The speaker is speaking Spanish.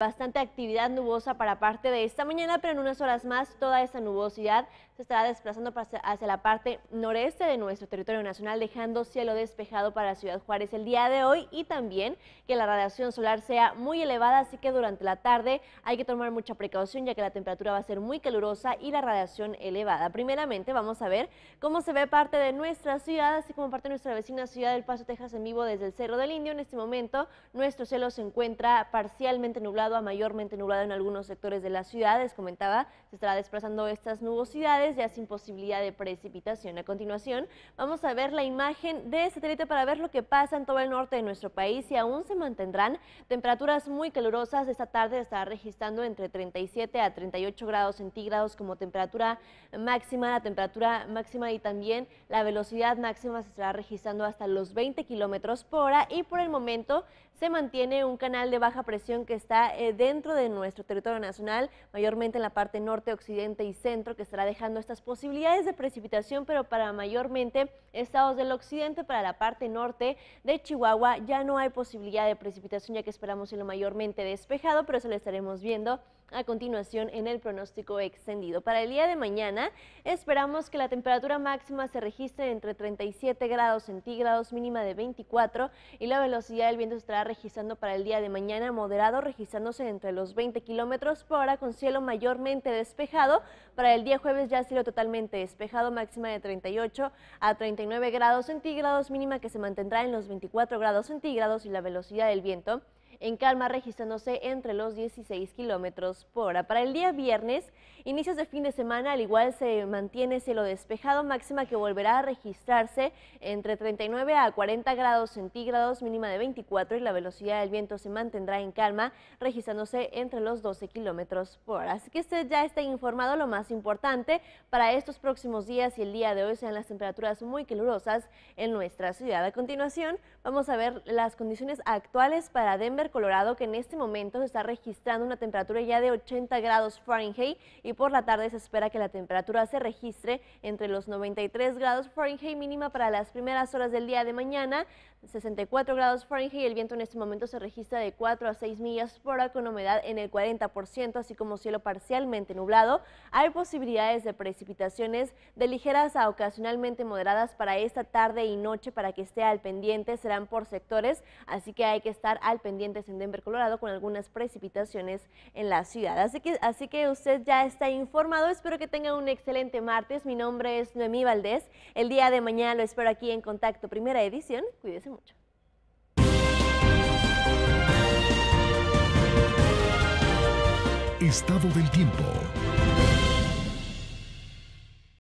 Bastante actividad nubosa para parte de esta mañana, pero en unas horas más toda esta nubosidad se estará desplazando hacia la parte noreste de nuestro territorio nacional, dejando cielo despejado para Ciudad Juárez el día de hoy y también que la radiación solar sea muy elevada, así que durante la tarde hay que tomar mucha precaución ya que la temperatura va a ser muy calurosa y la radiación elevada. Primeramente vamos a ver cómo se ve parte de nuestra ciudad, así como parte de nuestra vecina ciudad del Paso, Texas, en vivo desde el Cerro del Indio. En este momento nuestro cielo se encuentra parcialmente nublado a mayormente nublado en algunos sectores de la ciudad. Les Comentaba, se estará desplazando estas nubosidades ya sin posibilidad de precipitación. A continuación, vamos a ver la imagen de satélite para ver lo que pasa en todo el norte de nuestro país y aún se mantendrán temperaturas muy calurosas. Esta tarde estará registrando entre 37 a 38 grados centígrados como temperatura máxima. La temperatura máxima y también la velocidad máxima se estará registrando hasta los 20 kilómetros por hora y por el momento se mantiene un canal de baja presión que está eh, dentro de nuestro territorio nacional, mayormente en la parte norte, occidente y centro, que estará dejando estas posibilidades de precipitación, pero para mayormente estados del occidente, para la parte norte de Chihuahua ya no hay posibilidad de precipitación, ya que esperamos en lo mayormente despejado, pero eso lo estaremos viendo a continuación en el pronóstico extendido. Para el día de mañana esperamos que la temperatura máxima se registre entre 37 grados centígrados, mínima de 24 y la velocidad del viento estará registrando para el día de mañana moderado, registrando entre los 20 kilómetros por hora con cielo mayormente despejado. Para el día jueves ya ha cielo totalmente despejado, máxima de 38 a 39 grados centígrados, mínima que se mantendrá en los 24 grados centígrados y la velocidad del viento en calma, registrándose entre los 16 kilómetros por hora. Para el día viernes, inicios de fin de semana, al igual se mantiene cielo despejado, máxima que volverá a registrarse entre 39 a 40 grados centígrados, mínima de 24 y la velocidad del viento se mantendrá en calma, registrándose entre los 12 kilómetros por hora. Así que usted ya está informado. Lo más importante para estos próximos días y el día de hoy sean las temperaturas muy calurosas en nuestra ciudad. A continuación, vamos a ver las condiciones actuales para Denver Colorado, que en este momento se está registrando una temperatura ya de 80 grados Fahrenheit y por la tarde se espera que la temperatura se registre entre los 93 grados Fahrenheit mínima para las primeras horas del día de mañana, 64 grados Fahrenheit el viento en este momento se registra de 4 a 6 millas por hora con humedad en el 40%, así como cielo parcialmente nublado. Hay posibilidades de precipitaciones de ligeras a ocasionalmente moderadas para esta tarde y noche para que esté al pendiente, serán por sectores, así que hay que estar al pendiente en Denver, Colorado, con algunas precipitaciones en la ciudad. Así que, así que usted ya está informado. Espero que tenga un excelente martes. Mi nombre es Noemí Valdés. El día de mañana lo espero aquí en Contacto Primera Edición. Cuídese mucho. Estado del tiempo.